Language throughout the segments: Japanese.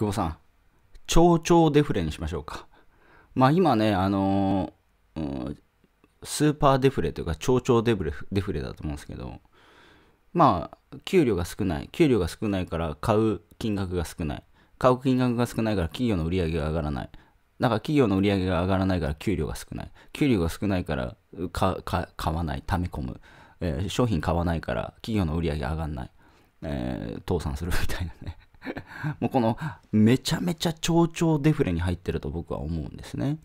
久保さん、超超デフレにしましょうか。まあ今ね、あのーうん、スーパーデフレというか、蝶々デフレデフレだと思うんですけど、まあ、給料が少ない。給料が少ないから買う金額が少ない。買う金額が少ないから企業の売り上げが上がらない。だから企業の売り上げが上がらないから給料が少ない。給料が少ないから買わない、溜め込む、えー、商品買わないから企業の売り上げ上がらない。えー、倒産するみたいなね。もうこのめちゃめちゃ超超デフレに入ってると僕は思うんですね。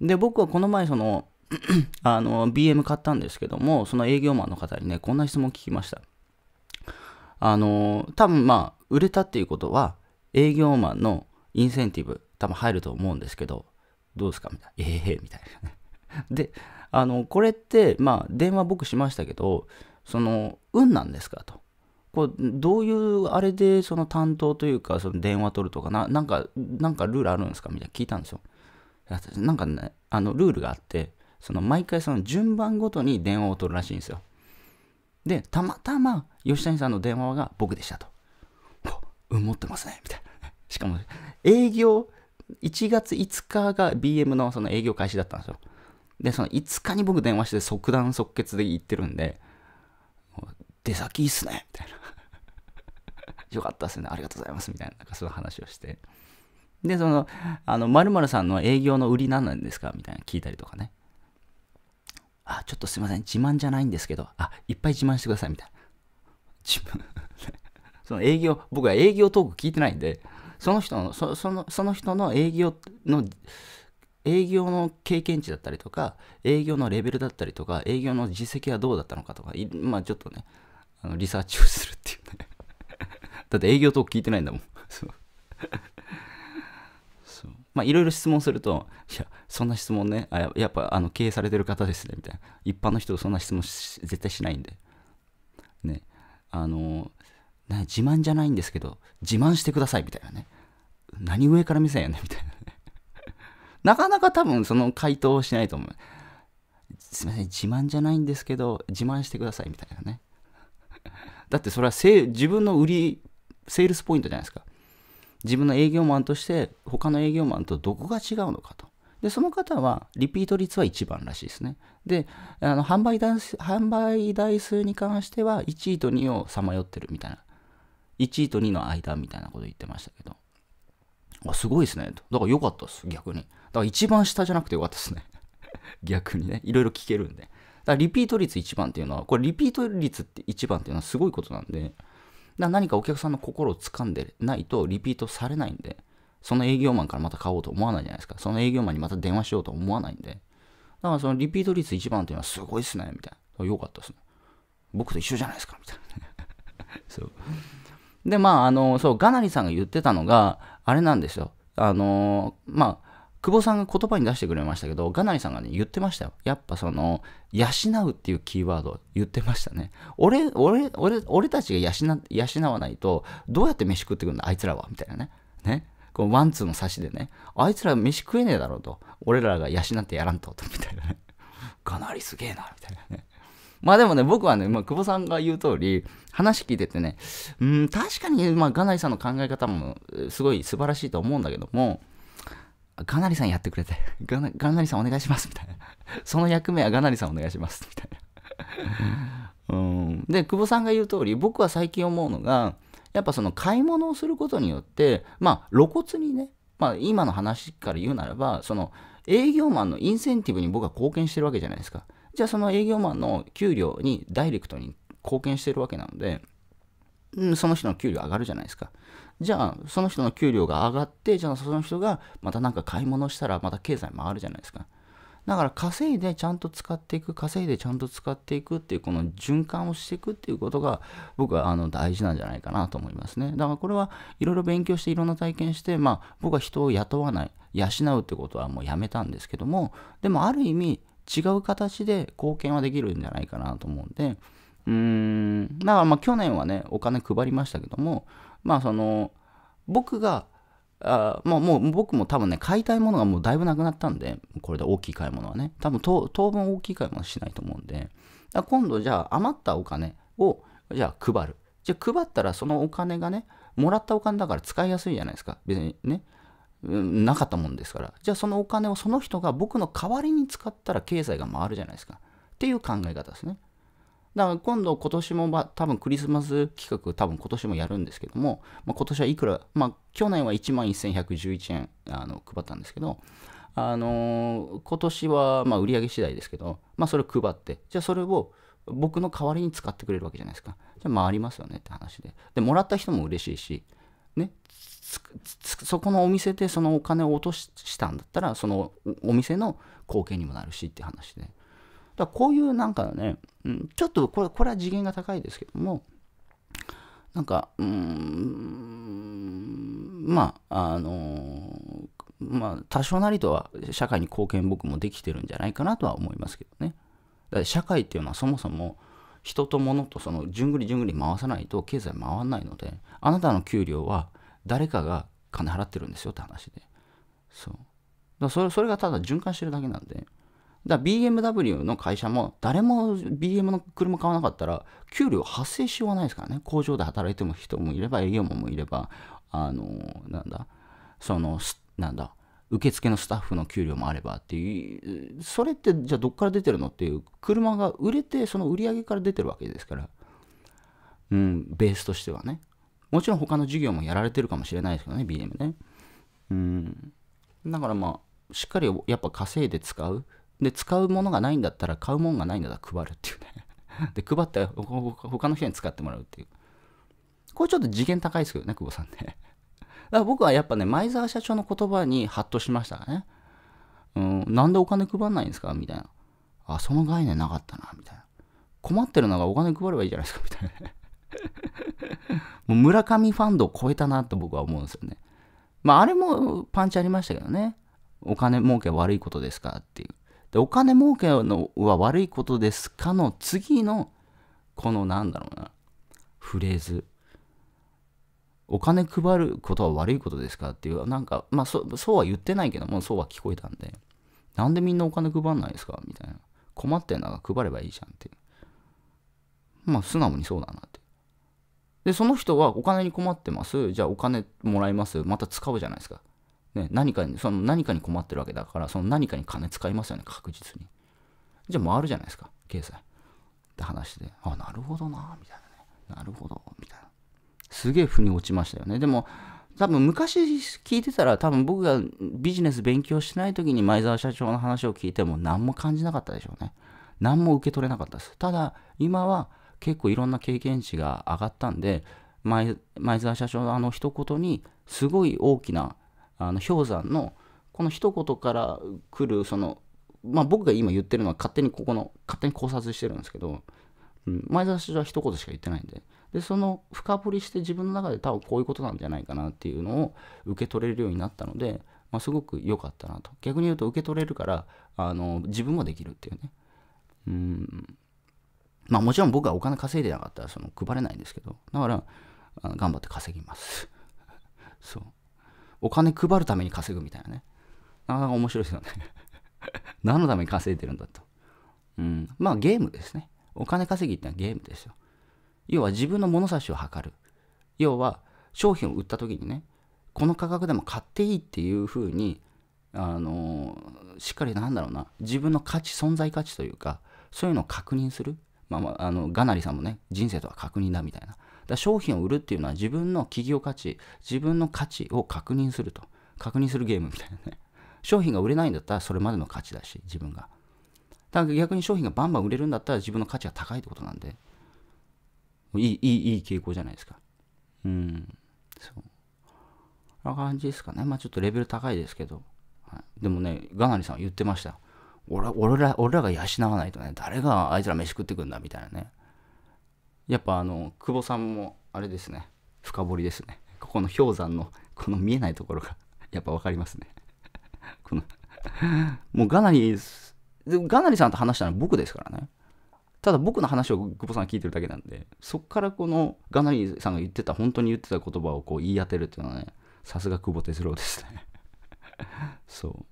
で、僕はこの前その、あの、BM 買ったんですけども、その営業マンの方にね、こんな質問聞きました。あの、多分まあ、売れたっていうことは、営業マンのインセンティブ、多分入ると思うんですけど、どうですかみたいな。ええー、みたいな で、あの、これって、まあ、電話僕しましたけど、その、運なんですかと。こうどういうあれでその担当というかその電話取るとかななんかなんかルールあるんですかみたいな聞いたんですよなんかねあのルールがあってその毎回その順番ごとに電話を取るらしいんですよでたまたま吉谷さんの電話が僕でしたとうん持ってますねみたいな しかも営業1月5日が BM のその営業開始だったんですよでその5日に僕電話して即断即決で行ってるんで出先いいっすねみたいなよかったですね、ありがとうございます、みたいな、なんかそういう話をして。で、その、あの、〇〇さんの営業の売り何なんですかみたいな聞いたりとかね。あ、ちょっとすいません、自慢じゃないんですけど、あ、いっぱい自慢してください、みたいな。自分 その営業、僕は営業トーク聞いてないんで、その人の、そそのその人の営業の、営業の経験値だったりとか、営業のレベルだったりとか、営業の実績はどうだったのかとか、まあちょっとね、あのリサーチをするだって営業トーク聞いてないんだもん。そう。そうまあ、いろいろ質問すると、いや、そんな質問ね、あやっぱあの経営されてる方ですね、みたいな。一般の人そんな質問絶対しないんで。ね。あの、な自慢じゃないんですけど、自慢してください、みたいなね。何上から見せんやね、みたいなね。なかなか多分その回答をしないと思う。すいません、自慢じゃないんですけど、自慢してくださいみたいなね。だってそれは自分の売りセールスポイントじゃないですか。自分の営業マンとして他の営業マンとどこが違うのかと。で、その方はリピート率は1番らしいですね。で、あの販売台数販売台数に関しては1位と2をさまよってるみたいな。1位と2の間みたいなこと言ってましたけど。あ、すごいですね。とだから良かったです、逆に。だから一番下じゃなくて良かったですね。逆にね、いろいろ聞けるんで。だからリピート率1番っていうのは、これリピート率って1番っていうのはすごいことなんで、だ何かお客さんの心を掴んでないとリピートされないんで、その営業マンからまた買おうと思わないじゃないですか。その営業マンにまた電話しようと思わないんで。だからそのリピート率1番っていうのはすごいっすね、みたいな。よかったっすね。僕と一緒じゃないですか、みたいな。そう。で、まあ、あの、そう、ガナリさんが言ってたのが、あれなんですよ。あの、まあ、久保さんが言葉に出してくれましたけど、ガナイさんがね、言ってましたよ。やっぱその、養うっていうキーワード言ってましたね。俺、俺、俺、俺たちが養、養わないと、どうやって飯食ってくるんだ、あいつらは、みたいなね。ね。このワンツーの差しでね、あいつら飯食えねえだろうと、俺らが養ってやらんと、みたいなね。かなりすげえな、みたいなね。まあでもね、僕はね、まあ、久保さんが言う通り、話聞いててね、うん、確かに、まあ、ガナイさんの考え方もすごい素晴らしいと思うんだけども、ガナリさんやってくれて、ガナガリさんお願いします、みたいな。その役目はガナリさんお願いします、みたいな。うん、で、久保さんが言う通り、僕は最近思うのが、やっぱその買い物をすることによって、まあ露骨にね、まあ今の話から言うならば、その営業マンのインセンティブに僕は貢献してるわけじゃないですか。じゃあその営業マンの給料にダイレクトに貢献してるわけなので、うん、その人の給料上がるじゃないですか。じゃあその人の給料が上がってじゃあその人がまた何か買い物したらまた経済回るじゃないですかだから稼いでちゃんと使っていく稼いでちゃんと使っていくっていうこの循環をしていくっていうことが僕はあの大事なんじゃないかなと思いますねだからこれはいろいろ勉強していろんな体験してまあ僕は人を雇わない養うってことはもうやめたんですけどもでもある意味違う形で貢献はできるんじゃないかなと思うんでうーん、だからまあ去年はね、お金配りましたけども、まあその、僕が、あもうもう僕も多分ね、買いたいものがもうだいぶなくなったんで、これで大きい買い物はね、多分当分大きい買い物しないと思うんで、だ今度じゃあ余ったお金を、じゃあ配る。じゃあ配ったらそのお金がね、もらったお金だから使いやすいじゃないですか。別にね、なかったもんですから。じゃあそのお金をその人が僕の代わりに使ったら経済が回るじゃないですか。っていう考え方ですね。だから今度今年も多分クリスマス企画多分今年もやるんですけども、まあ、今年はいくら、まあ、去年は1万1111円あの配ったんですけど、あのー、今年はまあ売り上げ次第ですけど、まあ、それを配ってじゃあそれを僕の代わりに使ってくれるわけじゃないですかじゃあ回りますよねって話ででもらった人も嬉しいしね、そこのお店でそのお金を落としたんだったらそのお店の貢献にもなるしって話で、ね、だこういうなんかね、うん、ちょっとこれこれは次元が高いですけども、なんか、うん、まあ、あのまあ、多少なりとは社会に貢献僕もできてるんじゃないかなとは思いますけどね。だから社会っていうのはそもそも人と物とそのじゅんぐりじゅんぐり回さないと経済回らないので、あなたの給料は誰かが金払ってるんですよって話で。そう。だそれそれがただ循環してるだけなんで。だ BMW の会社も誰も BM の車買わなかったら給料発生しようがないですからね工場で働いても人もいれば営業マンもいればあのなんだそのなんだ受付のスタッフの給料もあればっていうそれってじゃあどっから出てるのっていう車が売れてその売り上げから出てるわけですからうんベースとしてはねもちろん他の事業もやられてるかもしれないですけどね BM ねうんだからまあしっかりやっぱ稼いで使うで、使うものがないんだったら、買うものがないんだったら配るっていうね。で、配って他の人に使ってもらうっていう。これちょっと次元高いですけどね、久保さんね。だから僕はやっぱね、前澤社長の言葉にハッとしましたね。うん、なんでお金配らないんですかみたいな。あ、その概念なかったな、みたいな。困ってるのがお金配ればいいじゃないですか、みたいな、ね。もう村上ファンドを超えたなと僕は思うんですよね。まあ、あれもパンチありましたけどね。お金儲けは悪いことですかっていう。でお金儲けのは悪いことですかの次のこのなんだろうなフレーズお金配ることは悪いことですかっていうなんかまあそそうは言ってないけどもそうは聞こえたんでなんでみんなお金配んないですかみたいな困ってんなら配ればいいじゃんってまあ素直にそうだなってでその人はお金に困ってますじゃあお金もらいますまた使うじゃないですかね、何かに、その何かに困ってるわけだから、その何かに金使いますよね、確実に。じゃあ回るじゃないですか、経済。って話で、あ、なるほどな、みたいなね。なるほど、みたいな。すげえ腑に落ちましたよね。でも、多分昔聞いてたら、多分僕がビジネス勉強してない時に前澤社長の話を聞いても何も感じなかったでしょうね。何も受け取れなかったです。ただ、今は結構いろんな経験値が上がったんで、前前澤社長のあの一言にすごい大きなあの氷山のこの一言から来るその、まあ、僕が今言ってるのは勝手にここの勝手に考察してるんですけど、うん、前澤氏は一言しか言ってないんででその深掘りして自分の中で多分こういうことなんじゃないかなっていうのを受け取れるようになったので、まあ、すごく良かったなと逆に言うと受け取れるからあの自分もできるっていうねうんまあもちろん僕はお金稼いでなかったらその配れないんですけどだから頑張って稼ぎます そうお金配るために稼ぐみたいなね。なかなか面白いですよね 何のために稼いでるんだと。うん。まあゲームですね。お金稼ぎってのはゲームですよ。要は自分の物差しを測る。要は商品を売った時にね、この価格でも買っていいっていうふうに、あのー、しっかりなんだろうな、自分の価値、存在価値というか、そういうのを確認する。まあ、まあ、あの、ガナリさんもね、人生とは確認だみたいなだ商品を売るっていうのは自分の企業価値、自分の価値を確認すると。確認するゲームみたいなね。商品が売れないんだったらそれまでの価値だし、自分が。だから逆に商品がバンバン売れるんだったら自分の価値が高いってことなんで、いい、いい、いい傾向じゃないですか。うん。そう。んな感じですかね。まあちょっとレベル高いですけど。はい、でもね、ガナリさんは言ってました。俺俺ら俺らが養わないとね、誰があいつら飯食ってくんだみたいなね。やっぱあの久保さんもあれですね深掘りですねここの氷山のこの見えないところがやっぱ分かりますねこのもうガナリガナリさんと話したのは僕ですからねただ僕の話を久保さん聞いてるだけなんでそっからこのガナリさんが言ってた本当に言ってた言葉をこう言い当てるっていうのはねさすが久保哲郎ですね そう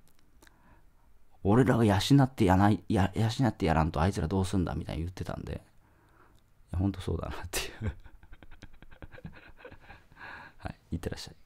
俺らが養ってやないや養ってやらんとあいつらどうすんだみたいに言ってたんでほんとそうだなっていうはい、いってらっしゃい。